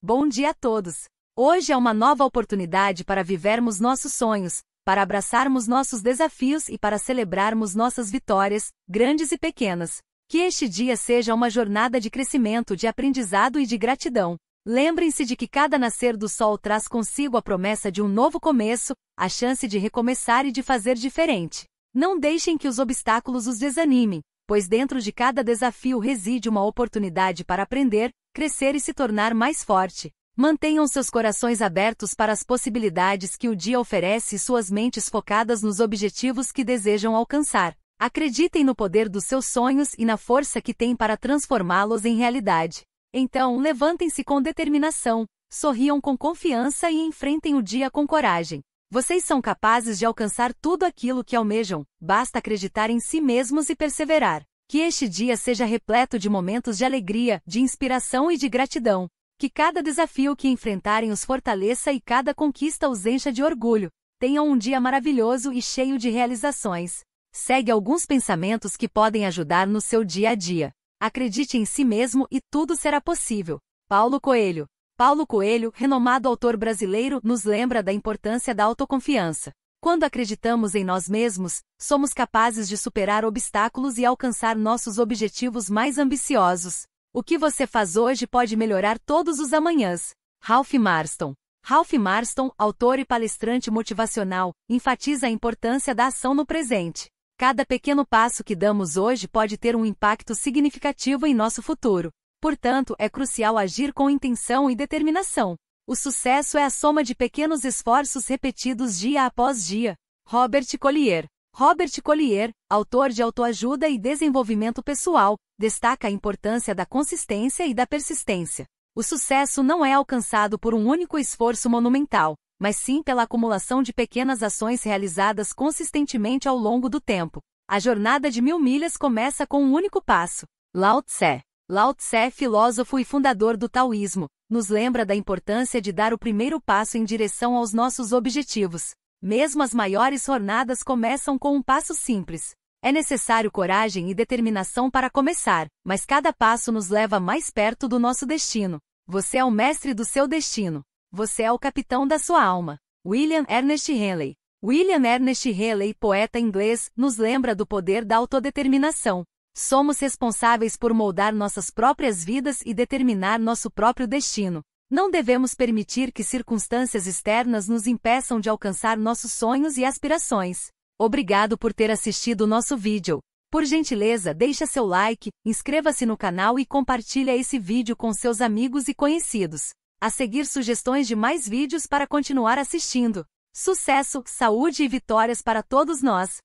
Bom dia a todos! Hoje é uma nova oportunidade para vivermos nossos sonhos, para abraçarmos nossos desafios e para celebrarmos nossas vitórias, grandes e pequenas. Que este dia seja uma jornada de crescimento, de aprendizado e de gratidão. Lembrem-se de que cada nascer do sol traz consigo a promessa de um novo começo, a chance de recomeçar e de fazer diferente. Não deixem que os obstáculos os desanimem, pois dentro de cada desafio reside uma oportunidade para aprender, crescer e se tornar mais forte. Mantenham seus corações abertos para as possibilidades que o dia oferece e suas mentes focadas nos objetivos que desejam alcançar. Acreditem no poder dos seus sonhos e na força que têm para transformá-los em realidade. Então, levantem-se com determinação, sorriam com confiança e enfrentem o dia com coragem. Vocês são capazes de alcançar tudo aquilo que almejam, basta acreditar em si mesmos e perseverar. Que este dia seja repleto de momentos de alegria, de inspiração e de gratidão. Que cada desafio que enfrentarem os fortaleça e cada conquista os encha de orgulho. Tenham um dia maravilhoso e cheio de realizações. Segue alguns pensamentos que podem ajudar no seu dia a dia. Acredite em si mesmo e tudo será possível. Paulo Coelho Paulo Coelho, renomado autor brasileiro, nos lembra da importância da autoconfiança. Quando acreditamos em nós mesmos, somos capazes de superar obstáculos e alcançar nossos objetivos mais ambiciosos. O que você faz hoje pode melhorar todos os amanhãs. Ralph Marston. Ralph Marston, autor e palestrante motivacional, enfatiza a importância da ação no presente. Cada pequeno passo que damos hoje pode ter um impacto significativo em nosso futuro. Portanto, é crucial agir com intenção e determinação. O sucesso é a soma de pequenos esforços repetidos dia após dia. Robert Collier Robert Collier, autor de Autoajuda e Desenvolvimento Pessoal, destaca a importância da consistência e da persistência. O sucesso não é alcançado por um único esforço monumental, mas sim pela acumulação de pequenas ações realizadas consistentemente ao longo do tempo. A jornada de mil milhas começa com um único passo. Lao Tse Lao Tse, filósofo e fundador do taoísmo, nos lembra da importância de dar o primeiro passo em direção aos nossos objetivos. Mesmo as maiores jornadas começam com um passo simples. É necessário coragem e determinação para começar, mas cada passo nos leva mais perto do nosso destino. Você é o mestre do seu destino. Você é o capitão da sua alma. William Ernest Henley. William Ernest Henley, poeta inglês, nos lembra do poder da autodeterminação. Somos responsáveis por moldar nossas próprias vidas e determinar nosso próprio destino. Não devemos permitir que circunstâncias externas nos impeçam de alcançar nossos sonhos e aspirações. Obrigado por ter assistido o nosso vídeo. Por gentileza, deixe seu like, inscreva-se no canal e compartilhe esse vídeo com seus amigos e conhecidos. A seguir sugestões de mais vídeos para continuar assistindo. Sucesso, saúde e vitórias para todos nós!